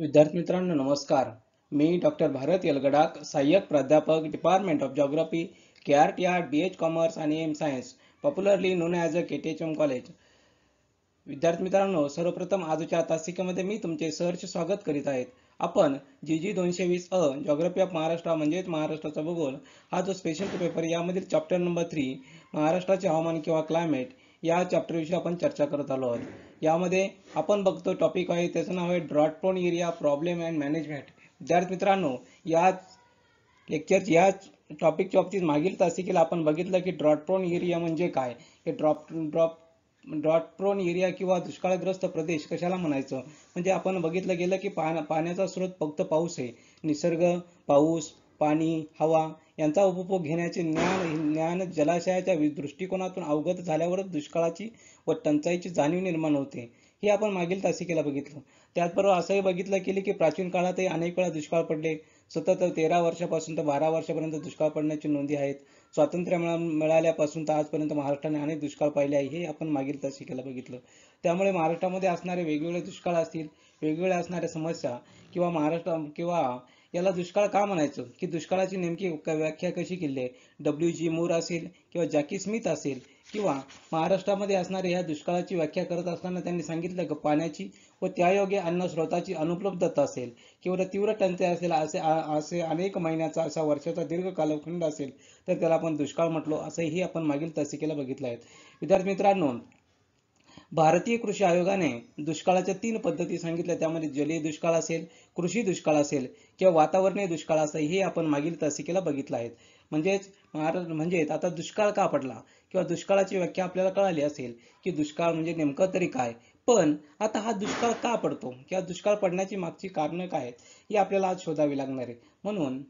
विद्यार्थी मित्रांनो नमस्कार मी डॉक्टर भारत यलगडाक सहाय्यक प्राध्यापक department of geography K R T R B H commerce आणि M science popularly known as a K T H M college विद्यार्थी मित्रांनो सर्वप्रथम आजच्या तासिकेमध्ये मी तुमचे सहर्ष स्वागत करीत आहेत आपण जी जी दोनशे वीस अ जॉग्रफी ऑफ महाराष्ट्र म्हणजेच महाराष्ट्राचा भूगोल हा जो स्पेशल पेपर यामधील चॅप्टर नंबर थ्री महाराष्ट्राचे हवामान किंवा क्लायमेट या चॅप्टरविषयी आपण चर्चा करत आलो आहोत यामध्ये आपण बघतो टॉपिक आहे त्याचं नाव आहे drought prone area problem and management विद्यार्थी मित्रांनो या लेक्चर याच टॉपिकच्या बाबतीत मागील की आपण बघितलं की प्रोन एरिया म्हणजे काय हे drop drop drought prone area किंवा दुष्काळग्रस्त प्रदेश कशाला म्हणायचं म्हणजे आपण बघितलं गेलं की पाण्या पाण्याचा स्रोत फक्त पाऊस आहे निसर्ग पाऊस पाणी हवा यांचा उपभोग घेण्याचे ज्ञान ज्ञान जलाशयाच्या दृष्टिकोनातून अवगत झाल्यावरच दुष्काळाची व टंचाईची जाणीव निर्माण होते हे आपण मागील तासिकेला बघितलं त्याचबरोबर असंही बघितलं गेले की प्राचीन काळातही अनेक वेळा दुष्काळ पडले सतत तेरा वर्षापासून तर बारा वर्षापर्यंत दुष्काळ पडण्याची नोंदी आहेत स्वातंत्र्य मिळाल्यापासून तर आजपर्यंत महाराष्ट्राने अनेक दुष्काळ पाहिले आहे हे आपण मागील तासिकेला बघितलं त्यामुळे महाराष्ट्रामध्ये असणारे वेगवेगळे दुष्काळ असतील वेगवेगळ्या असणाऱ्या समस्या किंवा महाराष्ट्र किंवा याला दुष्काळ का म्हणायचं की दुष्काळाची नेमकी व्याख्या कशी केली आहे डब्ल्यू जी मोर असेल किंवा जॅकी स्मिथ असेल किंवा महाराष्ट्रामध्ये असणारे या दुष्काळाची व्याख्या करत असताना त्यांनी सांगितलं की पाण्याची व त्यायोगे अन्न स्रोताची अनुपलब्धता असेल किंवा तीव्र टंचाई असेल असे असे अनेक महिन्याचा असा वर्षाचा दीर्घ कालखंड असेल तर त्याला आपण दुष्काळ म्हटलो असंही आपण मागील तसिकेला बघितलं आहे विद्यार्थी मित्रांनो भारतीय कृषी आयोगाने दुष्काळाच्या तीन पद्धती सांगितल्या त्यामध्ये जलीय दुष्काळ असेल कृषी दुष्काळ असेल किंवा वातावरणीय दुष्काळ असेल हे आपण मागील तासिकेला बघितलं आहे म्हणजेच म्हणजेच आता दुष्काळ का पडला किंवा दुष्काळाची व्याख्या आपल्याला कळाली असेल की दुष्काळ म्हणजे नेमकं तरी काय पण आता हा दुष्काळ का पडतो किंवा दुष्काळ पडण्याची मागची कारणं काय हे आपल्याला आज शोधावी लागणार आहे म्हणून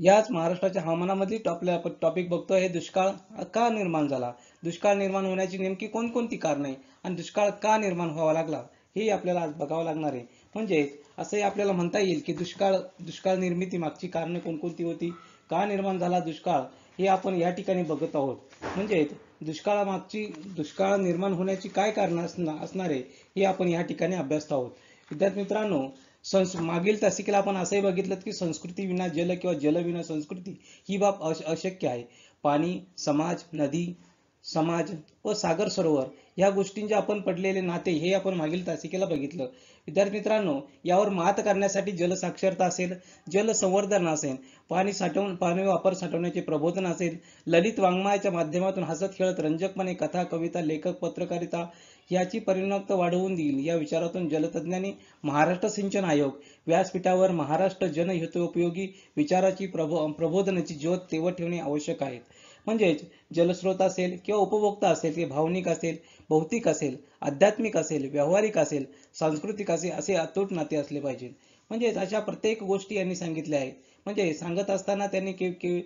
याच महाराष्ट्राच्या हवामानामध्ये आपण टॉपिक बघतो हे दुष्काळ का निर्माण झाला दुष्काळ निर्माण होण्याची नेमकी कोणकोणती कारणं आहे आणि दुष्काळ का निर्माण व्हावा लागला हे आपल्याला आज बघावं लागणार आहे म्हणजेच असंही आपल्याला म्हणता येईल की दुष्काळ दुष्काळ निर्मिती मागची कारणं कोणकोणती होती का निर्माण झाला दुष्काळ हे आपण या ठिकाणी बघत आहोत म्हणजे दुष्काळा मागची दुष्काळ निर्माण होण्याची काय कारणं असणार आहे हे आपण या ठिकाणी अभ्यासत आहोत विद्यार्थी मित्रांनो संस् मागील तासिकेला आपण असंही बघितलं की संस्कृती विना जल किंवा जलविना संस्कृती ही बाब अशक्य आहे पाणी समाज नदी समाज व सागर सरोवर या गोष्टींचे आपण पडलेले नाते हे आपण मागील तासिकेला बघितलं विद्यार्थी मित्रांनो यावर मात करण्यासाठी जल साक्षरता असेल जल संवर्धन असेल पाणी साठवून पाणी वापर साठवण्याचे प्रबोधन असेल ललित वाङ्मयाच्या माध्यमातून हसत खेळत रंजकपणे कथा कविता लेखक पत्रकारिता याची परिणामता वाढवून देईल या विचारातून जलतज्ञांनी महाराष्ट्र सिंचन आयोग व्यासपीठावर महाराष्ट्र उपयोगी विचाराची प्रबो प्रबोधनाची ज्योत तेवत ठेवणे आवश्यक आहे म्हणजेच जलस्रोत असेल किंवा उपभोक्ता असेल ते भावनिक असेल भौतिक असेल आध्यात्मिक असेल व्यावहारिक असेल सांस्कृतिक असेल असे अतूट नाते असले पाहिजे म्हणजेच अशा प्रत्येक गोष्टी यांनी सांगितल्या आहेत म्हणजे सांगत असताना त्यांनी के, के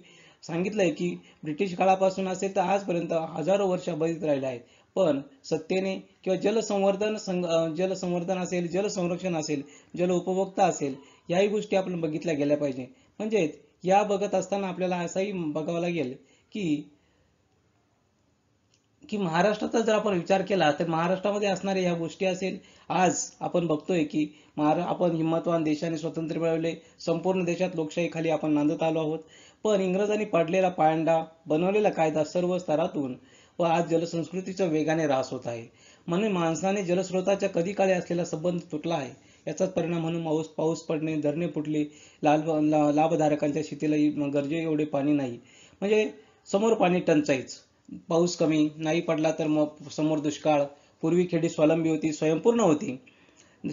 सांगितलंय की ब्रिटिश काळापासून असेल तर आजपर्यंत हजारो वर्ष बळीत राहिले आहेत पण सत्तेने किंवा जलसंवर्धन संघ जलसंवर्धन असेल जलसंरक्षण असेल जल उपभोक्ता असेल याही गोष्टी आपण बघितल्या गेल्या पाहिजे म्हणजेच या बघत असताना आपल्याला असाही बघावं लागेल की की महाराष्ट्राचा जर आपण विचार केला तर महाराष्ट्रामध्ये असणाऱ्या या गोष्टी असेल आज आपण बघतोय की महारा आपण हिंमतवान देशाने स्वातंत्र्य मिळवले संपूर्ण देशात लोकशाहीखाली आपण नांदत आलो आहोत पण इंग्रजांनी पडलेला पायंडा बनवलेला कायदा सर्व स्तरातून व आज जलसंस्कृतीचा वेगाने ऱ्हास होत आहे म्हणून माणसाने जलस्रोताच्या कधी काळी असलेला संबंध तुटला आहे याचाच परिणाम म्हणून माऊस पाऊस पडणे धरणे फुटले लाल लाभधारकांच्या शेतीला गरजे एवढे पाणी नाही म्हणजे समोर पाणी टंचाईच पाऊस कमी नाही पडला तर मग समोर दुष्काळ पूर्वी खेडी स्वावलंबी होती स्वयंपूर्ण होती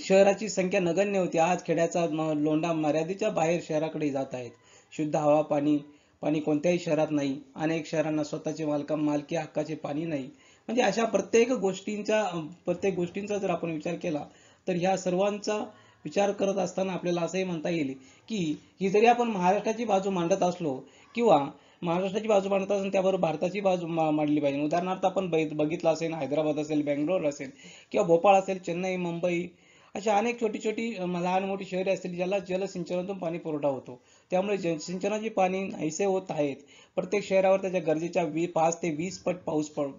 शहराची संख्या नगण्य होती आज खेड्याचा लोंढा मर्यादेच्या बाहेर शहराकडे जात आहेत शुद्ध हवा पाणी पाणी कोणत्याही शहरात नाही अनेक शहरांना स्वतःचे मालका मालकी हक्काचे पाणी नाही म्हणजे अशा प्रत्येक गोष्टींचा प्रत्येक गोष्टींचा जर आपण विचार केला तर ह्या सर्वांचा विचार करत असताना आपल्याला असंही म्हणता येईल की ही जरी आपण महाराष्ट्राची बाजू मांडत असलो किंवा महाराष्ट्राची बाजू मांडत असून त्याबरोबर भारताची बाजू मांडली पाहिजे उदाहरणार्थ आपण बघितलं असेल हैदराबाद असेल बँगलोर असेल किंवा भोपाळ असेल चेन्नई मुंबई अशा अनेक छोटी छोटी लहान मोठी शहरे असतील ज्याला जलसिंचनातून पाणी पुरवठा होतो त्यामुळे सिंचनाचे पाणी नाहीसे होत आहेत प्रत्येक शहरावर त्याच्या गरजेच्या वी पाच ते वीस पट पाऊस पड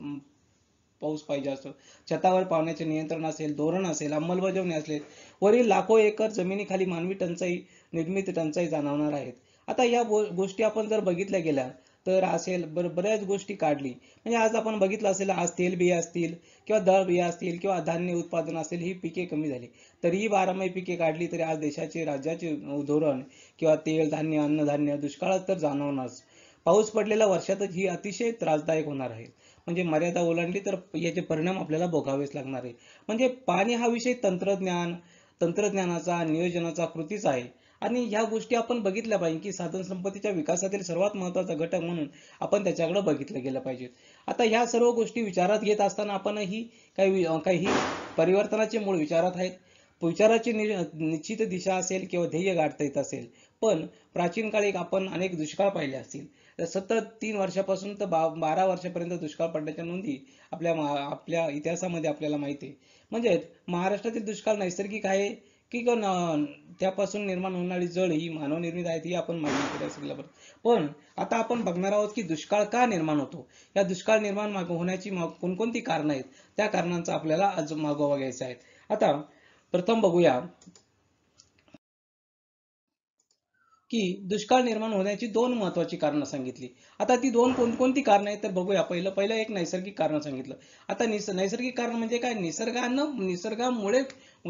पाऊस पाहिजे असतो छतावर पाण्याचे नियंत्रण असेल धोरण असेल अंमलबजावणी असेल वरील लाखो एकर जमिनीखाली मानवी टंचाई निर्मित टंचाई जाणवणार आहेत आता या गोष्टी आपण जर बघितल्या गेल्या तर असेल बर बऱ्याच गोष्टी काढली म्हणजे आज आपण बघितलं असेल आज तेल बिया असतील किंवा दळ बिया असतील किंवा धान्य उत्पादन असेल ही पिके कमी झाली तरीही बारामाही पिके काढली तरी आज देशाचे राज्याचे धोरण किंवा तेल धान्य अन्नधान्य दुष्काळात तर जाणवणारच पाऊस पडलेल्या वर्षातच ही अतिशय त्रासदायक होणार आहे म्हणजे मर्यादा ओलांडली तर याचे परिणाम आपल्याला भोगावेच लागणार आहे म्हणजे पाणी हा विषय तंत्रज्ञान तंत्रज्ञानाचा नियोजनाचा कृतीच आहे आणि ह्या गोष्टी आपण बघितल्या पाहिजे की साधन संपत्तीच्या विकासातील सर्वात महत्वाचा घटक म्हणून आपण त्याच्याकडे बघितलं गेलं पाहिजे आता ह्या सर्व गोष्टी विचारात घेत असताना आपण ही काही काही परिवर्तनाचे मूळ विचारात आहेत विचाराची निश्चित दिशा असेल किंवा ध्येय गाठता येत असेल पण प्राचीन काळी आपण अनेक दुष्काळ पाहिले असतील तर सतत तीन वर्षापासून तर बा बारा वर्षापर्यंत दुष्काळ पडण्याच्या नोंदी आपल्या आपल्या इतिहासामध्ये आपल्याला माहिती आहे म्हणजे महाराष्ट्रातील दुष्काळ नैसर्गिक आहे की त्यापासून निर्माण होणारी जळ ही निर्मित आहे ही आपण मान्य केली असेल पण आता आपण बघणार आहोत की दुष्काळ का निर्माण होतो या दुष्काळ निर्माण होण्याची कोणकोणती कारणं आहेत त्या कारणांचा आपल्याला आज मागोवा घ्यायचा आहे आता प्रथम बघूया की दुष्काळ निर्माण होण्याची दोन महत्वाची कारणं सांगितली आता ती दोन कोणकोणती कारणं आहेत तर बघूया पहिलं पहिलं एक नैसर्गिक कारण सांगितलं आता नैसर्गिक कारण म्हणजे काय निसर्गानं निसर्गामुळे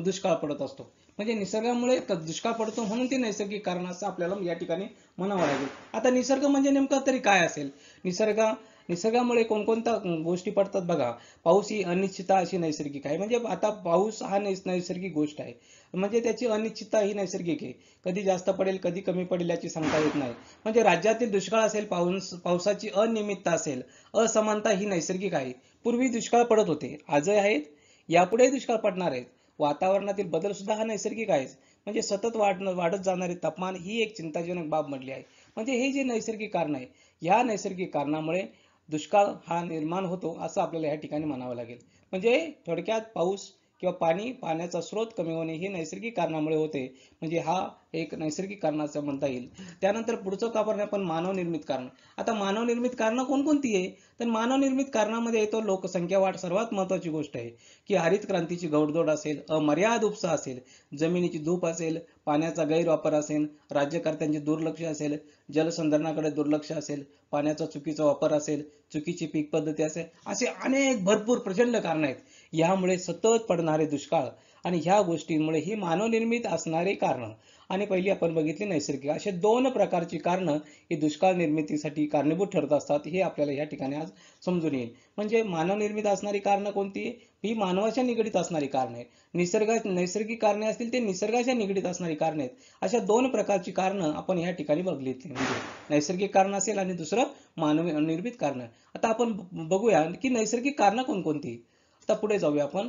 दुष्काळ पडत असतो म्हणजे निसर्गामुळे दुष्काळ पडतो म्हणून ते नैसर्गिक कारण असं आपल्याला या ठिकाणी म्हणावं लागेल आता निसर्ग म्हणजे नेमका तरी काय असेल निसर्ग निसर्गामुळे कोणकोणत्या गोष्टी पडतात बघा पाऊस ही अनिश्चितता अशी नैसर्गिक आहे म्हणजे आता पाऊस हा नैसर्गिक गोष्ट आहे म्हणजे त्याची अनिश्चितता ही नैसर्गिक आहे कधी जास्त पडेल कधी कमी पडेल याची सांगता येत नाही म्हणजे राज्यातील दुष्काळ असेल पाऊस पावसाची अनियमितता असेल असमानता ही नैसर्गिक आहे पूर्वी दुष्काळ पडत होते आजही आहेत यापुढेही दुष्काळ पडणार आहेत वातावरणातील बदल सुद्धा हा नैसर्गिक आहेच म्हणजे सतत वाढणं वाढत जाणारे तापमान ही एक चिंताजनक बाब म्हटली आहे म्हणजे हे जे नैसर्गिक कारण आहे या नैसर्गिक कारणामुळे दुष्काळ हा निर्माण होतो असं आपल्याला या ठिकाणी म्हणावं लागेल म्हणजे थोडक्यात पाऊस किंवा पाणी पाण्याचा स्रोत कमी होणे हे नैसर्गिक कारणामुळे होते म्हणजे हा एक नैसर्गिक कारणाचं म्हणता येईल त्यानंतर पुढचं कारण आपण मानवनिर्मित कारण आता मानवनिर्मित कारणं कोणकोणती आहे तर मानवनिर्मित कारणामध्ये येतो लोकसंख्या वाढ सर्वात महत्वाची गोष्ट आहे की हरित क्रांतीची गौडदोड असेल अमर्याद उपसा असेल जमिनीची धूप असेल पाण्याचा गैरवापर असेल राज्यकर्त्यांचे दुर्लक्ष असेल जलसंधारणाकडे दुर्लक्ष असेल पाण्याचा चुकीचा वापर असेल चुकीची पीक पद्धती असेल असे अनेक भरपूर प्रचंड कारणं आहेत यामुळे सतत पडणारे दुष्काळ आणि ह्या गोष्टींमुळे ही मानवनिर्मित असणारे कारणं आणि पहिली आपण बघितली नैसर्गिक असे दोन प्रकारची कारणं ही दुष्काळ निर्मितीसाठी कारणीभूत ठरत असतात हे आपल्याला या ठिकाणी आज समजून येईल म्हणजे मानवनिर्मित असणारी कारणं कोणती ही मानवाच्या निगडीत असणारी कारणं आहेत निसर्गा नैसर्गिक कारणे असतील ते निसर्गाच्या निगडीत असणारी कारणं आहेत अशा दोन प्रकारची कारणं आपण या ठिकाणी बघली म्हणजे नैसर्गिक कारण असेल आणि दुसरं मानव निर्मित कारणं आता आपण बघूया की नैसर्गिक कारणं कोणकोणती आता पुढे जाऊया आपण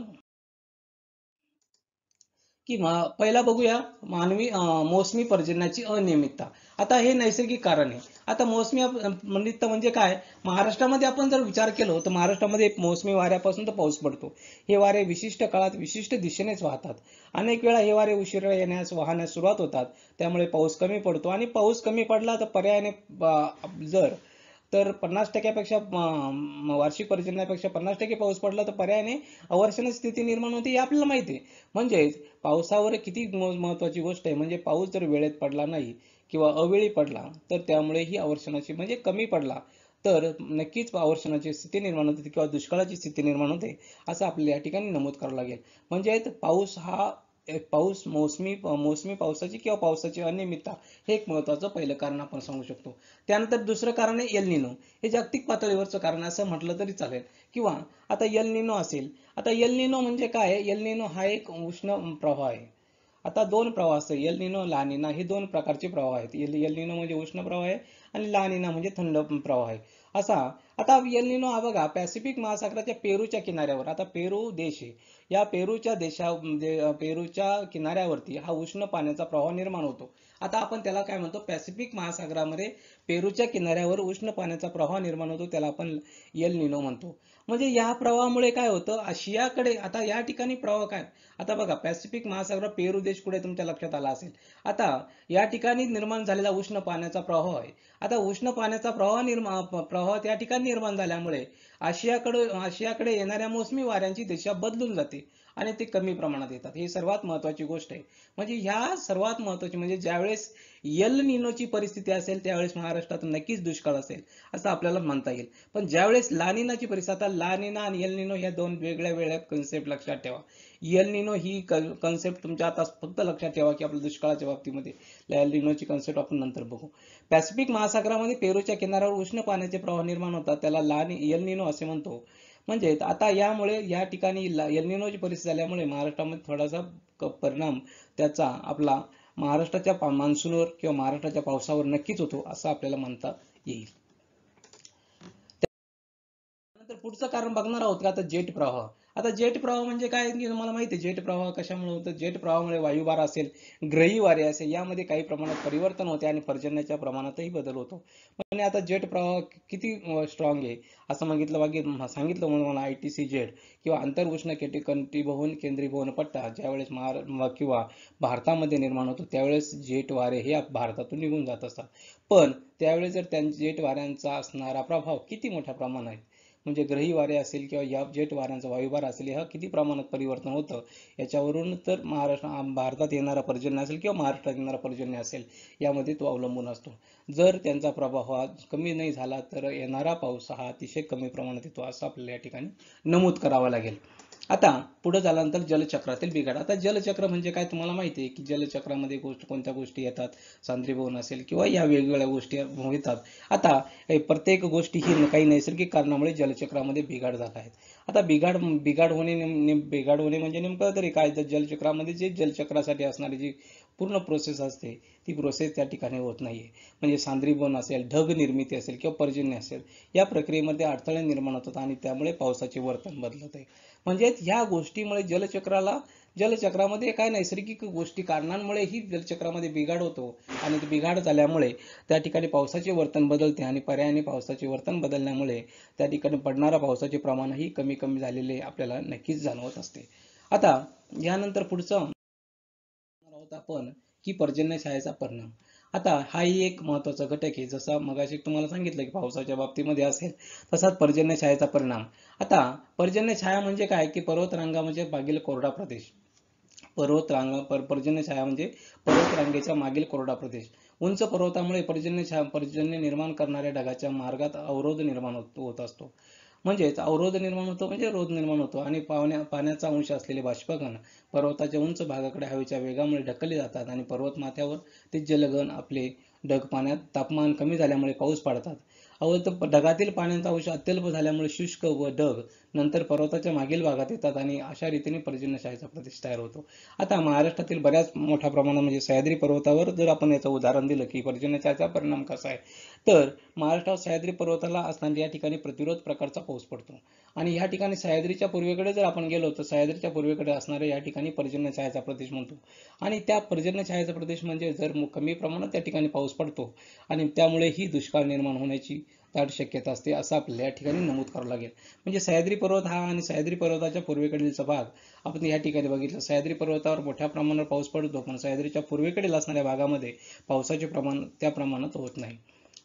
की पहिला बघूया मानवी मोसमी पर्जन्याची अनियमितता आता हे नैसर्गिक कारण आहे आता मोसमी निमित्त म्हणजे काय महाराष्ट्रामध्ये आपण जर विचार केलो तर महाराष्ट्रामध्ये मोसमी वाऱ्यापासून तर पाऊस पडतो हे वारे विशिष्ट काळात विशिष्ट दिशेनेच वाहतात अनेक वेळा हे वारे उशिरा येण्यास वाहण्यास सुरुवात होतात त्यामुळे पाऊस कमी पडतो आणि पाऊस कमी पडला तर पर्यायाने जर तर पन्नास टक्क्यापेक्षा वार्षिक परिजनापेक्षा पन्नास टक्के पाऊस पडला तर पर्यायाने अवर्षण स्थिती निर्माण होते हे आपल्याला माहिती आहे म्हणजेच पावसावर किती महत्वाची गोष्ट आहे म्हणजे पाऊस जर वेळेत पडला नाही किंवा अवेळी पडला तर त्यामुळे ही अवर्षणाची म्हणजे कमी पडला तर नक्कीच अवर्षणाची स्थिती निर्माण होते किंवा दुष्काळाची स्थिती निर्माण होते असं आपल्याला या ठिकाणी नमूद करावं लागेल म्हणजेच पाऊस हा पाऊस मोसमी मोसमी पावसाची किंवा पावसाची अनियमितता हे एक महत्वाचं पहिलं कारण आपण सांगू शकतो त्यानंतर दुसरं कारण आहे एल निनो हे जागतिक पातळीवरचं कारण असं म्हटलं तरी चालेल किंवा आता एल निनो असेल आता एल निनो म्हणजे काय एल निनो हा एक उष्ण प्रवाह आहे आता दोन प्रवाह असतात येलनिनो लानिना हे दोन प्रकारचे प्रवाह आहेत एल येलनिनो म्हणजे उष्ण प्रवाह आहे आणि लानिना म्हणजे थंड प्रवाह आहे असा आता येलनिनो हा बघा पॅसिफिक महासागराच्या पेरूच्या किनाऱ्यावर आता पेरू देश आहे या पेरूच्या देशा म्हणजे, पेरूच्या किनाऱ्यावरती हा उष्ण पाण्याचा प्रवाह निर्माण होतो आता आपण त्याला काय म्हणतो पॅसिफिक महासागरामध्ये पेरूच्या किनाऱ्यावर उष्ण पाण्याचा प्रवाह निर्माण होतो त्याला आपण एल निनो म्हणतो म्हणजे या प्रवाहामुळे काय होतं आशियाकडे आता या ठिकाणी प्रवाह काय आता बघा पॅसिफिक महासागर पेरू देश कुठे तुमच्या लक्षात आला असेल आता या ठिकाणी निर्माण झालेला उष्ण पाण्याचा प्रवाह आहे आता उष्ण पाण्याचा प्रवाह निर्मा प्रवाह त्या ठिकाणी निर्माण झाल्यामुळे आशियाकडे आशियाकडे येणाऱ्या मोसमी वाऱ्यांची दिशा बदलून जाते आणि ते कमी प्रमाणात येतात ही सर्वात महत्वाची गोष्ट आहे म्हणजे ह्या सर्वात महत्वाची म्हणजे ज्यावेळेस यल निनोची परिस्थिती असेल त्यावेळेस महाराष्ट्रात नक्कीच दुष्काळ असेल असं आपल्याला म्हणता येईल पण ज्यावेळेस लानिनाची परिस्थिती आता लानिना आणि यल निनो ह्या दोन वेगळ्या वेगळ्या कन्सेप्ट लक्षात ठेवा यल निनो ही कन्सेप्ट तुमच्या आता फक्त लक्षात ठेवा की आपल्या दुष्काळाच्या बाबतीमध्ये एल निनोची कन्सेप्ट आपण नंतर बघू पॅसिफिक महासागरामध्ये पेरूच्या किनाऱ्यावर उष्ण पाण्याचे प्रवाह निर्माण होतात त्याला लानी यल निनो असे म्हणतो म्हणजे आता यामुळे या ठिकाणी एल निनोची परिस्थिती झाल्यामुळे महाराष्ट्रामध्ये थोडासा परिणाम त्याचा आपला महाराष्ट्राच्या मान्सूनवर किंवा महाराष्ट्राच्या पावसावर नक्कीच होतो असं आपल्याला म्हणता येईल पुढचं कारण बघणार आहोत का आता जेट प्रवाह आता जेट प्रवाह म्हणजे काय की तुम्हाला माहिती आहे जेट प्रवाह कशामुळे होतं जेट प्रवाहामुळे वायुभार असेल ग्रही वारे असेल यामध्ये काही प्रमाणात परिवर्तन होते आणि पर्जन्याच्या प्रमाणातही बदल होतो पण आता जेट प्रवाह किती स्ट्रॉंग आहे असं मागितलं बाकी सांगितलं म्हणून मला आय टी सी जेट किंवा आंतरउष्ण केटी केंद्रीय केंद्रीभवन पट्टा ज्यावेळेस महारा किंवा भारतामध्ये निर्माण होतो त्यावेळेस जेट वारे हे भारतातून निघून जात असतात पण त्यावेळेस जर त्या जेट वाऱ्यांचा असणारा प्रभाव किती मोठ्या प्रमाणात म्हणजे ग्रही वारे असेल किंवा या जेट वाऱ्यांचा वायुभार असेल हा किती प्रमाणात परिवर्तन होतं याच्यावरून तर महाराष्ट्र भारतात येणारा पर्जन्य असेल किंवा महाराष्ट्रात येणारा पर्जन्य असेल यामध्ये तो अवलंबून असतो जर त्यांचा प्रभाव हा कमी नाही झाला तर येणारा पाऊस हा अतिशय कमी प्रमाणात येतो असं आपल्याला या ठिकाणी नमूद करावा लागेल आता पुढे झाल्यानंतर जलचक्रातील बिघाड आता जलचक्र म्हणजे काय तुम्हाला माहिती आहे की जलचक्रामध्ये गोष्ट कोणत्या गोष्टी येतात सांद्रीभवन असेल किंवा या वेगवेगळ्या गोष्टी येतात आता प्रत्येक गोष्टी ही काही नैसर्गिक कारणामुळे जलचक्रामध्ये बिघाड झाला आहे आता बिघाड बिघाड होणे बिघाड होणे म्हणजे नेमकं तरी काय तर जलचक्रामध्ये जे जलचक्रासाठी असणारी जी पूर्ण प्रोसेस असते ती प्रोसेस त्या ठिकाणी होत नाहीये म्हणजे सांद्रीभवन असेल ढग निर्मिती असेल किंवा पर्जन्य असेल या प्रक्रियेमध्ये अडथळे निर्माण होतात आणि त्यामुळे पावसाचे वर्तन बदलत आहे म्हणजेच ह्या गोष्टीमुळे जलचक्राला जलचक्रामध्ये काय नैसर्गिक गोष्टी कारणांमुळे ही जलचक्रामध्ये बिघाड होतो आणि बिघाड झाल्यामुळे त्या ठिकाणी पावसाचे वर्तन बदलते आणि पर्यायाने पावसाचे वर्तन बदलल्यामुळे त्या ठिकाणी पडणारा पावसाचे प्रमाणही कमी कमी झालेले आपल्याला नक्कीच जाणवत असते आता यानंतर पुढचं आपण की छायेचा परिणाम आता हाही एक महत्वाचा घटक आहे जसा मगाशी तुम्हाला सांगितलं की पावसाच्या बाबतीमध्ये असेल तसाच पर्जन्य छायेचा परिणाम आता पर्जन्य छाया म्हणजे काय की पर्वत रांगा म्हणजे मागील कोरडा प्रदेश पर्वत रांगा पर्जन्य छाया म्हणजे पर्वत रांगेच्या मागील कोरडा प्रदेश उंच पर्वतामुळे पर्जन्य पर्जन्य निर्माण करणाऱ्या ढगाच्या मार्गात अवरोध निर्माण होत असतो म्हणजेच अवरोध निर्माण होतो म्हणजे रोध निर्माण होतो आणि पावण्या पाण्याचा अंश असलेले बाष्पगण पर्वताच्या उंच भागाकडे हवेच्या वेगामुळे ढकलले जातात आणि पर्वत माथ्यावर ते जलगण आपले ढग पाण्यात तापमान कमी झाल्यामुळे पाऊस पाडतात अवध ढगातील पाण्याचा अंश अत्यल्प झाल्यामुळे शुष्क व ढग नंतर पर्वताच्या मागील भागात येतात आणि अशा रीतीने पर्जन्यशाहीचा प्रदेश तयार होतो आता महाराष्ट्रातील बऱ्याच मोठ्या प्रमाणात म्हणजे सह्याद्री पर्वतावर जर आपण याचं उदाहरण दिलं की पर्जन्यशाहीचा परिणाम कसा आहे तर महाराष्ट्रात सह्याद्री पर्वताला असताना या ठिकाणी प्रतिरोध प्रकारचा पाऊस पडतो आणि या ठिकाणी सह्याद्रीच्या पूर्वेकडे जर आपण गेलो तर सह्याद्रीच्या पूर्वेकडे असणाऱ्या या ठिकाणी छायेचा प्रदेश म्हणतो आणि त्या छायेचा प्रदेश म्हणजे जर कमी प्रमाणात त्या ठिकाणी पाऊस पडतो आणि त्यामुळे ही दुष्काळ निर्माण होण्याची दाट शक्यता असते असं आपल्याला या ठिकाणी नमूद करावं लागेल म्हणजे सह्याद्री पर्वत हा आणि सह्याद्री पर्वताच्या पूर्वेकडीलचा भाग आपण या ठिकाणी बघितलं सह्याद्री पर्वतावर मोठ्या प्रमाणावर पाऊस पडतो पण सह्याद्रीच्या पूर्वेकडील असणाऱ्या भागामध्ये पावसाचे प्रमाण त्या प्रमाणात होत नाही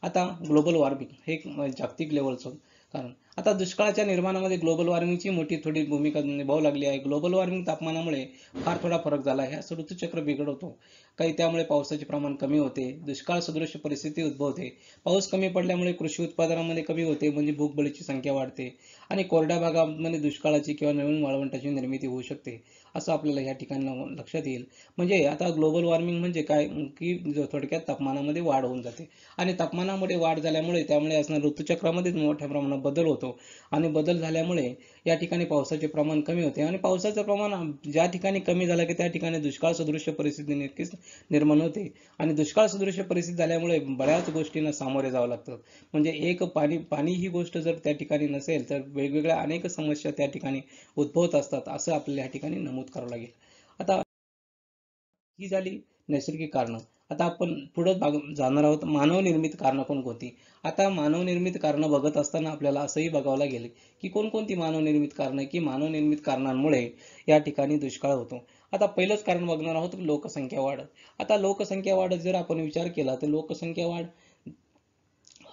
आता ग्लोबल वॉर्मिंग हे एक जागतिक लेवलचं कारण आता दुष्काळाच्या निर्माणामध्ये ग्लोबल वॉर्मिंगची मोठी थोडी भूमिका निभावू लागली आहे ग्लोबल वॉर्मिंग तापमानामुळे फार थोडा फरक झाला आहे हा ऋतुचक्र बिघडवतो काही त्यामुळे पावसाचे प्रमाण कमी होते दुष्काळ सदृश परिस्थिती उद्भवते पाऊस कमी पडल्यामुळे कृषी उत्पादनामध्ये कमी होते म्हणजे भूकबळीची संख्या वाढते आणि कोरड्या भागामध्ये दुष्काळाची किंवा नवीन वाळवंटाची निर्मिती होऊ शकते असं आपल्याला या ठिकाणी लक्षात येईल म्हणजे आता ग्लोबल वॉर्मिंग म्हणजे काय की थोडक्यात तापमानामध्ये वाढ होऊन जाते आणि तापमानामध्ये वाढ झाल्यामुळे त्यामुळे असणार ऋतुचक्रामध्ये मोठ्या प्रमाणात बदल होतो होतो आणि बदल झाल्यामुळे या ठिकाणी पावसाचे प्रमाण कमी होते आणि पावसाचं प्रमाण ज्या ठिकाणी कमी झालं की त्या ठिकाणी दुष्काळ सदृश परिस्थिती नक्कीच निर्माण होते आणि दुष्काळ सदृश परिस्थिती झाल्यामुळे बऱ्याच गोष्टींना सामोरे जावं लागतं म्हणजे एक पाणी पाणी ही गोष्ट जर त्या ठिकाणी नसेल तर वेगवेगळ्या अनेक समस्या त्या ठिकाणी उद्भवत असतात असं आपल्याला या ठिकाणी नमूद करावं लागेल आता ही झाली नैसर्गिक कारणं आता आपण पुढे जाणार आहोत मानवनिर्मित कारणं कोणती आता मानवनिर्मित कारणं बघत असताना आपल्याला असंही बघावं लागेल की कोणकोणती मानवनिर्मित कारणं की मानवनिर्मित कारणांमुळे या ठिकाणी दुष्काळ होतो आता पहिलंच कारण बघणार आहोत लोकसंख्या वाढ आता लोकसंख्या वाढ जर आपण विचार केला तर लोकसंख्या वाढ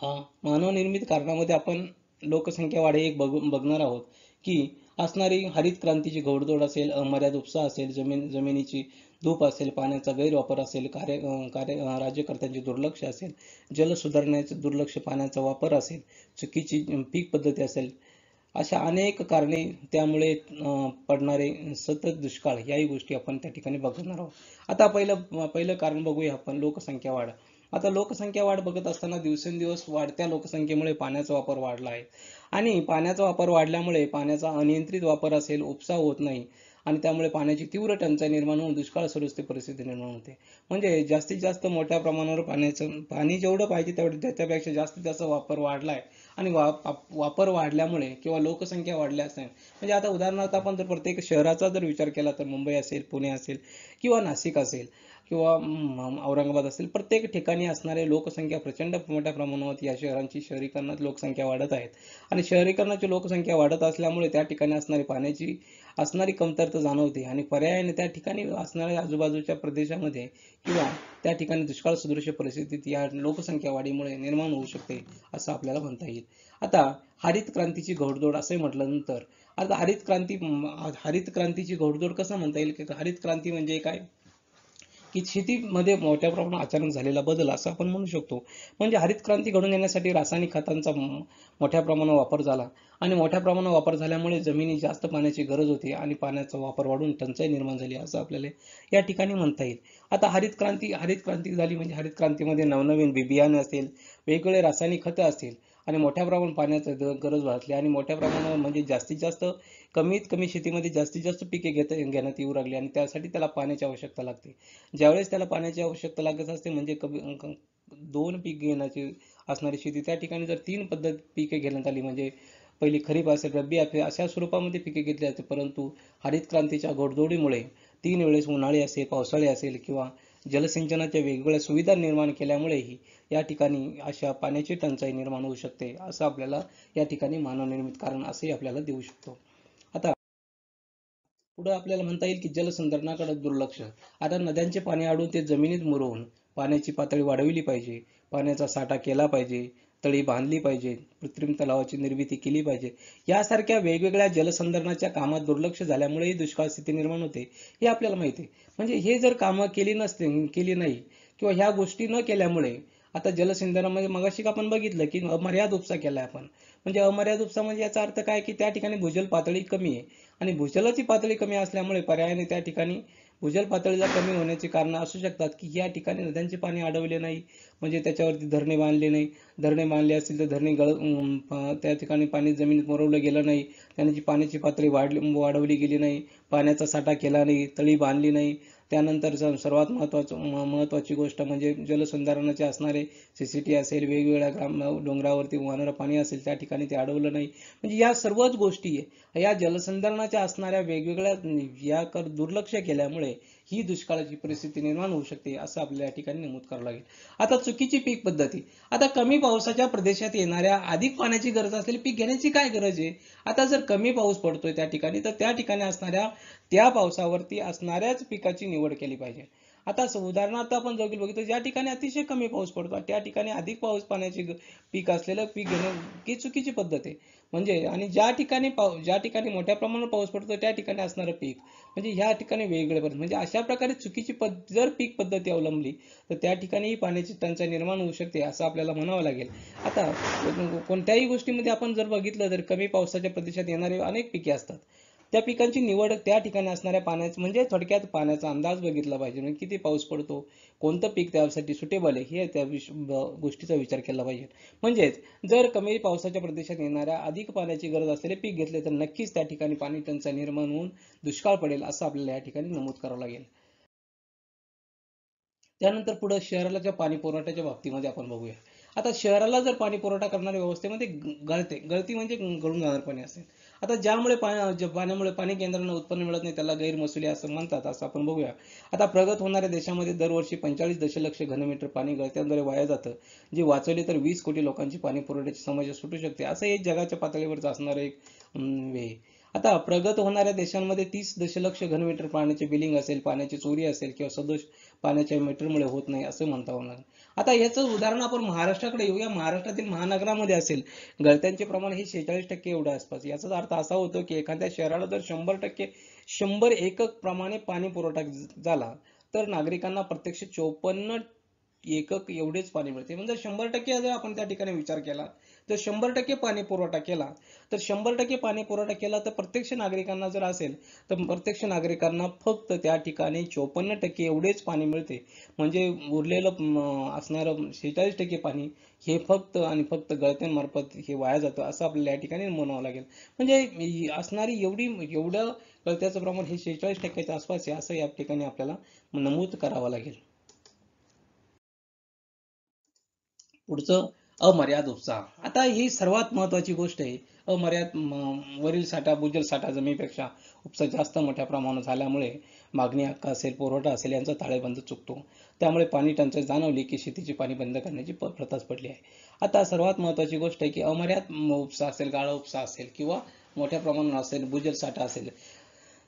हा मानवनिर्मित कारणामध्ये आपण लोकसंख्या वाढ एक बघणार आहोत की असणारी हरित क्रांतीची घोडदौड असेल अमर्याद उपसा असेल जमीन जमिनीची धूप असेल पाण्याचा गैरवापर असेल कार्य कार्य राज्यकर्त्यांचे दुर्लक्ष असेल जल सुधारण्याचे दुर्लक्ष पाण्याचा वापर असेल चुकीची पीक पद्धती असेल अशा अनेक कारणे त्यामुळे पडणारे सतत दुष्काळ याही गोष्टी आपण त्या ठिकाणी बघणार आहोत आता पहिलं पहिलं कारण बघूया आपण लोकसंख्या वाढ आता लोकसंख्या वाढ बघत असताना दिवसेंदिवस वाढत्या लोकसंख्येमुळे पाण्याचा वापर वाढला आहे आणि पाण्याचा वापर वाढल्यामुळे पाण्याचा अनियंत्रित वापर असेल उपसा होत नाही आणि त्यामुळे पाण्याची तीव्र टंचाई निर्माण होऊन दुष्काळ स्वरूपची परिस्थिती निर्माण होते म्हणजे जास्तीत जास्त मोठ्या प्रमाणावर पाण्याचं पाणी जेवढं पाहिजे तेवढं त्याच्यापेक्षा जास्तीत जास्त वापर वाढला आहे आणि वा वापर वाढल्यामुळे किंवा लोकसंख्या वाढल्या नाही म्हणजे आता उदाहरणार्थ आपण जर प्रत्येक शहराचा जर विचार केला तर मुंबई असेल पुणे असेल किंवा नाशिक असेल किंवा औरंगाबाद असेल प्रत्येक ठिकाणी असणारे लोकसंख्या प्रचंड मोठ्या प्रमाणावर या शहरांची शहरीकरणात लोकसंख्या वाढत आहेत आणि शहरीकरणाची लोकसंख्या वाढत असल्यामुळे त्या ठिकाणी असणारी पाण्याची असणारी कमतरता जाणवते आणि पर्यायाने त्या ठिकाणी असणाऱ्या आजूबाजूच्या प्रदेशामध्ये किंवा त्या ठिकाणी दुष्काळ सदृश्य परिस्थितीत या लोकसंख्या वाढीमुळे निर्माण होऊ शकते असं आपल्याला म्हणता येईल आता हरित क्रांतीची घोडदोड असे म्हटल्यानंतर आता हरित क्रांती हरित क्रांतीची घोडदोड कसं म्हणता येईल की हरित क्रांती म्हणजे काय की शेतीमध्ये मोठ्या प्रमाणात अचानक झालेला बदल असं आपण म्हणू शकतो म्हणजे हरित क्रांती घडून येण्यासाठी रासायनिक खतांचा मोठ्या प्रमाणात वापर झाला आणि मोठ्या प्रमाणावर वापर झाल्यामुळे जमिनी जास्त पाण्याची गरज होती आणि पाण्याचा वापर वाढून टंचाई निर्माण झाली असं आपल्याला या ठिकाणी म्हणता येईल आता हरित क्रांती हरित क्रांती झाली म्हणजे हरित क्रांतीमध्ये नवनवीन बियाणे असतील वेगवेगळे रासायनिक खतं असतील आणि मोठ्या प्रमाणात पाण्याची गरज भासली आणि मोठ्या प्रमाणावर म्हणजे जास्तीत जास्त कमीत कमी शेतीमध्ये जास्तीत जास्त पिके घेता घेण्यात येऊ लागली आणि त्यासाठी त्याला पाण्याची आवश्यकता लागते ज्यावेळेस त्याला पाण्याची आवश्यकता लागत असते म्हणजे कमी दोन पीक घेण्याची असणारी शेती त्या ठिकाणी जर तीन पद्धत पिके घेण्यात आली म्हणजे पहिली खरीप असेल रब्बी असेल अशा स्वरूपामध्ये पिके घेतली जाते परंतु हरित क्रांतीच्या घोडदोडीमुळे तीन वेळेस उन्हाळी असेल पावसाळी असेल किंवा जलसिंचनाच्या वेगवेगळ्या सुविधा निर्माण केल्यामुळे या ठिकाणी अशा पाण्याची टंचाई निर्माण होऊ शकते असं आपल्याला या ठिकाणी मानवनिर्मित कारण असंही आपल्याला देऊ शकतो आता पुढे आपल्याला म्हणता येईल की जलसंधारणाकडे दुर्लक्ष आता नद्यांचे पाणी अडून ते जमिनीत मुरवून पाण्याची पातळी वाढवली पाहिजे पाण्याचा साठा केला पाहिजे तळी बांधली पाहिजे कृत्रिम तलावाची निर्मिती केली पाहिजे यासारख्या वेगवेगळ्या जलसंधारणाच्या कामात दुर्लक्ष झाल्यामुळे दुष्काळ स्थिती निर्माण होते हे आपल्याला माहिती आहे म्हणजे हे जर कामं केली नसते केली नाही किंवा ह्या गोष्टी न केल्यामुळे आता जलसिंधनामध्ये मगाशी आपण बघितलं की अमर्याद उपसा केलाय आपण म्हणजे अमर्याद उपसा म्हणजे याचा अर्थ काय की त्या ठिकाणी भूजल पातळी कमी आहे आणि भूजलाची पातळी कमी असल्यामुळे पर्यायाने त्या ठिकाणी भूजल पातळीला कमी होण्याची कारण असू शकतात की या ठिकाणी नद्यांचे पाणी अडवले नाही म्हणजे त्याच्यावरती धरणे बांधले नाही धरणे बांधले असतील तर धरणे गळ त्या ठिकाणी पाणी जमिनीत मुरवलं गेलं नाही त्यांची पाण्याची पातळी वाढली वाढवली गेली नाही पाण्याचा साठा केला नाही तळी बांधली नाही त्यानंतर सर्वात महत्त्वाचं महत्वाची गोष्ट म्हणजे जलसंधारणाचे असणारे सी असेल वेगवेगळ्या ग्राम डोंगरावरती वाहणारं पाणी असेल त्या ठिकाणी ते अडवलं नाही म्हणजे या सर्वच गोष्टी या जलसंधारणाच्या असणाऱ्या वेगवेगळ्या कर दुर्लक्ष केल्यामुळे ही दुष्काळाची परिस्थिती निर्माण होऊ शकते असं आपल्याला या ठिकाणी नमूद करावं लागेल आता चुकीची पीक पद्धती आता कमी पावसाच्या प्रदेशात येणाऱ्या अधिक पाण्याची गरज असेल पीक घेण्याची काय गरज आहे आता जर कमी पाऊस पडतोय त्या ठिकाणी तर त्या ठिकाणी असणाऱ्या त्या पावसावरती असणाऱ्याच पिकाची निवड केली पाहिजे आता उदाहरणार्थ आपण जर बघितलं ज्या ठिकाणी अतिशय कमी पाऊस पडतो त्या ठिकाणी अधिक पाऊस पाण्याची पीक असलेलं पीक घेणं ही चुकीची पद्धत आहे म्हणजे आणि ज्या ठिकाणी पाऊस ज्या ठिकाणी मोठ्या प्रमाणात पाऊस पडतो त्या ठिकाणी असणारं पीक म्हणजे ह्या ठिकाणी वेगळे पडत म्हणजे अशा प्रकारे चुकीची पद जर पीक पद्धती अवलंबली तर त्या ठिकाणीही पाण्याची टंचाई निर्माण होऊ शकते असं आपल्याला म्हणावं लागेल आता कोणत्याही गोष्टीमध्ये आपण जर बघितलं तर कमी पावसाच्या प्रदेशात येणारे अनेक पिके असतात त्या पिकांची निवड त्या ठिकाणी असणाऱ्या पाण्याचं म्हणजे थोडक्यात पाण्याचा अंदाज बघितला पाहिजे म्हणजे किती पाऊस पडतो कोणतं पीक त्यासाठी सुटेबल आहे हे त्या गोष्टीचा विचार केला पाहिजे म्हणजेच जर कमी पावसाच्या प्रदेशात येणाऱ्या अधिक पाण्याची गरज असलेले पीक घेतले तर नक्कीच त्या ठिकाणी पाणी टंचाई निर्माण होऊन दुष्काळ पडेल असं आपल्याला या ठिकाणी नमूद करावं लागेल त्यानंतर पुढे शहराला पाणी पुरवठ्याच्या बाबतीमध्ये आपण बघूया आता शहराला जर पाणी पुरवठा करणाऱ्या व्यवस्थेमध्ये गळते गळती म्हणजे गळून जाणार पाणी असेल आता ज्यामुळे पाण्यामुळे पाणी केंद्रांना उत्पन्न मिळत नाही त्याला गैरमसुली असं म्हणतात असं आपण बघूया आता प्रगत होणाऱ्या देशामध्ये दरवर्षी पंचाळीस दशलक्ष घनमीटर पाणी गळत्यांद्वारे वाया जातं जे वाचवले तर वीस कोटी लोकांची पाणी पुरवठ्याची समस्या सुटू शकते असं हे जगाच्या पातळीवरचं असणारं एक वे आता प्रगत होणाऱ्या देशांमध्ये तीस दशलक्ष घनमीटर पाण्याचे बिलिंग असेल पाण्याची चोरी असेल किंवा सदोष पाण्याच्या मीटरमुळे होत नाही असं म्हणता होणार आता याचं उदाहरण आपण महाराष्ट्राकडे येऊया महाराष्ट्रातील महानगरामध्ये असेल गळत्यांचे प्रमाण हे शेहेचाळीस टक्के एवढं आसपास याचाच अर्थ असा होतो की एखाद्या शहराला जर शंभर टक्के शंभर एकक प्रमाणे पाणी पुरवठा झाला तर नागरिकांना प्रत्यक्ष चोपन्न एकक एवढेच पाणी मिळते म्हणजे शंभर टक्के जर आपण त्या ठिकाणी विचार केला तर शंभर टक्के पाणी पुरवठा केला तर शंभर टक्के पाणी पुरवठा केला तर प्रत्यक्ष नागरिकांना जर असेल तर प्रत्यक्ष नागरिकांना फक्त त्या ठिकाणी चोपन्न टक्के एवढेच पाणी मिळते म्हणजे उरलेलं असणार शेहेचाळीस टक्के पाणी हे फक्त आणि फक्त गळत्यांमार्फत हे वाया जातं असं आपल्याला या ठिकाणी म्हणावं लागेल म्हणजे असणारी एवढी एवढं गळत्याचं प्रमाण हे शेहेचाळीस टक्क्याच्या आसपास आहे असं या ठिकाणी आपल्याला नमूद करावं लागेल पुढचं अमर्याद उपसा आता ही सर्वात महत्वाची गोष्ट आहे अमर्याद वरील साठा भूजल साठा जमीपेक्षा उपसा जास्त मोठ्या प्रमाणात झाल्यामुळे मागणी हक्क असेल पुरवठा असेल यांचा ताळेबंद चुकतो त्यामुळे पाणी टंचाई जाणवली की शेतीची पाणी बंद करण्याची प्रथाच पडली आहे आता सर्वात महत्वाची गोष्ट आहे की अमर्याद उपसा असेल गाळा उपसा असेल किंवा मोठ्या प्रमाणात असेल भूजल साठा असेल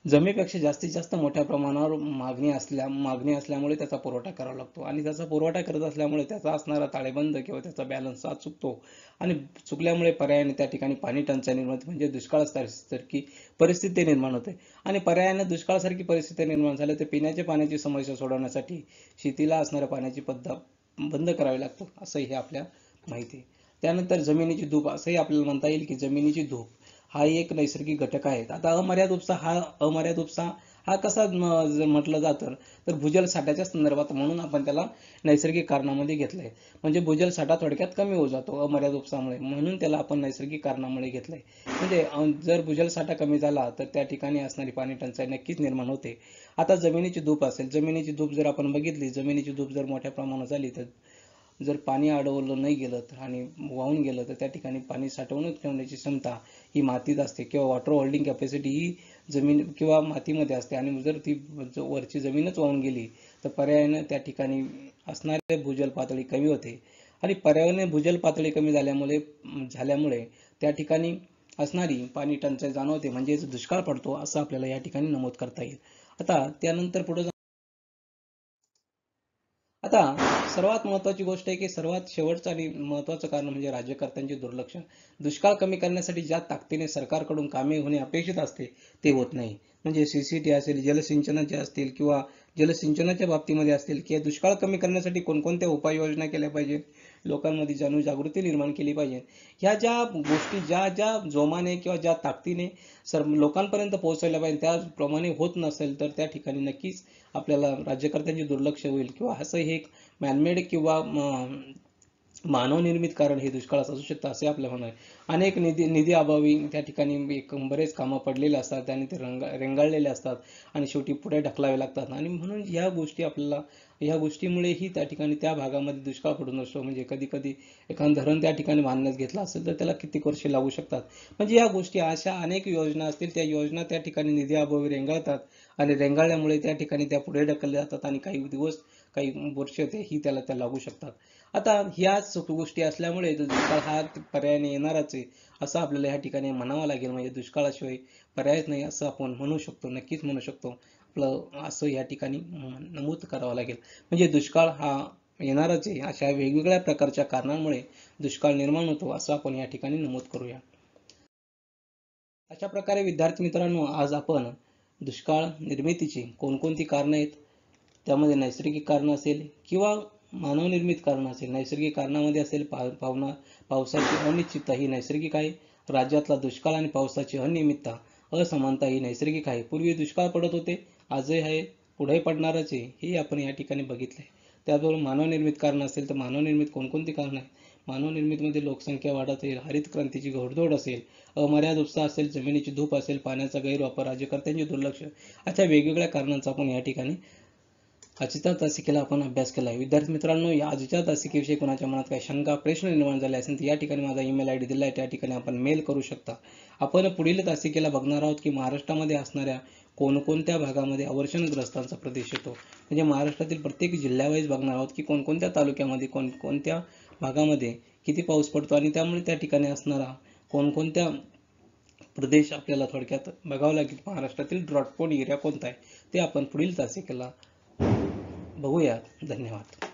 जमेपेक्षा जास्तीत जास्त मोठ्या प्रमाणावर मागणी असल्या मागणी असल्यामुळे त्याचा पुरवठा करावा लागतो आणि त्याचा पुरवठा करत असल्यामुळे त्याचा असणारा ताळेबंद किंवा त्याचा बॅलन्स हा चुकतो आणि चुकल्यामुळे पर्यायाने त्या ठिकाणी पाणी टंचाई निर्माण म्हणजे दुष्काळासारखी परिस्थिती निर्माण होते आणि पर्यायाने दुष्काळासारखी परिस्थिती निर्माण झाल्या तर पिण्याच्या पाण्याची समस्या सोडवण्यासाठी शेतीला असणाऱ्या पाण्याची पद्धत बंद करावी लागतं असंही आपल्या माहिती त्यानंतर जमिनीची धूप असंही आपल्याला म्हणता येईल की जमिनीची धूप हा एक नैसर्गिक घटक आहे आता अमर्याद उपसा हा अमर्याद उपसा हा कसा म्हटलं जातं तर भूजल साठ्याच्या संदर्भात म्हणून आपण त्याला नैसर्गिक कारणामध्ये घेतलंय म्हणजे भूजल साठा थोडक्यात कमी होऊ जातो अमर्याद उपसामुळे म्हणून त्याला आपण नैसर्गिक कारणामुळे घेतलंय म्हणजे जर भूजल साठा कमी झाला तर त्या ठिकाणी असणारी पाणी टंचाई नक्कीच निर्माण होते आता जमिनीची धूप असेल जमिनीची धूप जर आपण बघितली जमिनीची धूप जर मोठ्या प्रमाणात झाली तर जर पाणी अडवलं नाही गेलं तर आणि वाहून गेलं तर त्या ठिकाणी पाणी साठवणूक ठेवण्याची क्षमता ही मातीत असते किंवा वॉटर होल्डिंग कॅपॅसिटी ही जमीन किंवा मातीमध्ये असते आणि जर ती वरची जमीनच वाहून गेली तर पर्यायानं त्या ठिकाणी असणारे भूजल पातळी कमी होते आणि पर्यावरणीय भूजल पातळी कमी झाल्यामुळे झाल्यामुळे त्या ठिकाणी असणारी पाणी टंचाई जाणवते म्हणजेच दुष्काळ पडतो असं आपल्याला या ठिकाणी नमूद करता येईल आता त्यानंतर पुढे आता सर्वात महत्वाची गोष्ट आहे की सर्वात शेवटचं आणि महत्वाचं कारण म्हणजे राज्यकर्त्यांचे दुर्लक्ष दुष्काळ कमी करण्यासाठी ज्या ताकदीने सरकारकडून कामे होणे अपेक्षित असते ते होत नाही म्हणजे सीसीटी असेल जलसिंचनाचे असतील किंवा जलसिंचनाच्या बाबतीमध्ये असतील किंवा दुष्काळ कमी करण्यासाठी कोणकोणत्या उपाययोजना केल्या पाहिजेत लोकांमध्ये जनजागृती निर्माण केली पाहिजे ह्या ज्या गोष्टी ज्या ज्या जोमाने किंवा ज्या ताकदीने सर्व लोकांपर्यंत पोहोचवल्या पाहिजे त्याप्रमाणे होत नसेल तर त्या ठिकाणी नक्कीच आपल्याला राज्यकर्त्यांचे दुर्लक्ष होईल किंवा असं हे एक मॅनमेड किंवा मानवनिर्मित कारण हे दुष्काळास असू शकतं असे आपलं म्हणणं आहे अनेक निधी निधी अभावी त्या ठिकाणी एक बरेच कामं पडलेले असतात त्याने ते रंग रेंगाळलेले असतात आणि शेवटी पुढे ढकलावे लागतात आणि म्हणून या गोष्टी आपल्याला या गोष्टीमुळेही त्या ठिकाणी त्या भागामध्ये दुष्काळ पडून असतो म्हणजे कधी कधी एखादं धरण त्या ठिकाणी बांधण्यात घेतलं असेल तर त्याला किती वर्षे लागू शकतात म्हणजे या गोष्टी अशा अनेक योजना असतील त्या योजना त्या ठिकाणी निधी अभावी रेंगाळतात आणि रेंगाळल्यामुळे त्या ठिकाणी त्या पुढे ढकलल्या जातात आणि काही दिवस काही वर्ष ही त्याला त्या लागू शकतात आता ह्या सुख गोष्टी असल्यामुळे दुष्काळ हा पर्यायाने येणारच आहे असं आपल्याला या ठिकाणी म्हणावं लागेल म्हणजे दुष्काळाशिवाय पर्यायच नाही असं आपण म्हणू शकतो नक्कीच म्हणू शकतो आपलं असं या ठिकाणी नमूद करावं लागेल म्हणजे दुष्काळ हा येणारच आहे अशा वेगवेगळ्या प्रकारच्या कारणांमुळे दुष्काळ निर्माण होतो असं आपण या ठिकाणी नमूद करूया अशा प्रकारे विद्यार्थी मित्रांनो आज आपण दुष्काळ निर्मितीची कोणकोणती कारणं आहेत त्यामध्ये नैसर्गिक कारण असेल किंवा मानवनिर्मित कारण असेल नैसर्गिक कारणामध्ये असेल पावना पावसाची अनिश्चितता ही नैसर्गिक आहे राज्यातला दुष्काळ आणि पावसाची अनियमितता असमानता ही नैसर्गिक आहे पूर्वी दुष्काळ पडत होते आजही आहे पुढेही पडणारच आहे हे आपण या ठिकाणी बघितलं आहे त्याचबरोबर मानवनिर्मित कारण असेल तर मानवनिर्मित कोणकोणती कारण आहेत मध्ये लोकसंख्या वाढत असेल हरित क्रांतीची घोडदौड असेल अमर्याद उत्साह असेल जमिनीची धूप असेल पाण्याचा गैरवापर राज्यकर्त्यांचे दुर्लक्ष अशा वेगवेगळ्या कारणांचा आपण या ठिकाणी आजच्या तासिकेला आपण अभ्यास केला आहे विद्यार्थी मित्रांनो या आजच्या तासिकेविषयी कोणाच्या मनात काही शंका प्रश्न निर्माण झाले असेल तर या ठिकाणी माझा ईमेल आय डी दिला आहे त्या ठिकाणी आपण मेल करू शकता आपण पुढील तासिकेला बघणार आहोत की महाराष्ट्रामध्ये असणाऱ्या कोणकोणत्या भागामध्ये अवर्षणग्रस्तांचा प्रदेश येतो म्हणजे महाराष्ट्रातील प्रत्येक जिल्ह्यावाईज बघणार आहोत की कोणकोणत्या तालुक्यामध्ये कोणकोणत्या भागामध्ये किती पाऊस पडतो आणि त्यामुळे त्या ठिकाणी असणारा कोणकोणत्या प्रदेश आपल्याला थोडक्यात बघावा लागेल महाराष्ट्रातील ड्रॉटपोन एरिया कोणता आहे ते आपण पुढील तासिकेला बघूयात धन्यवाद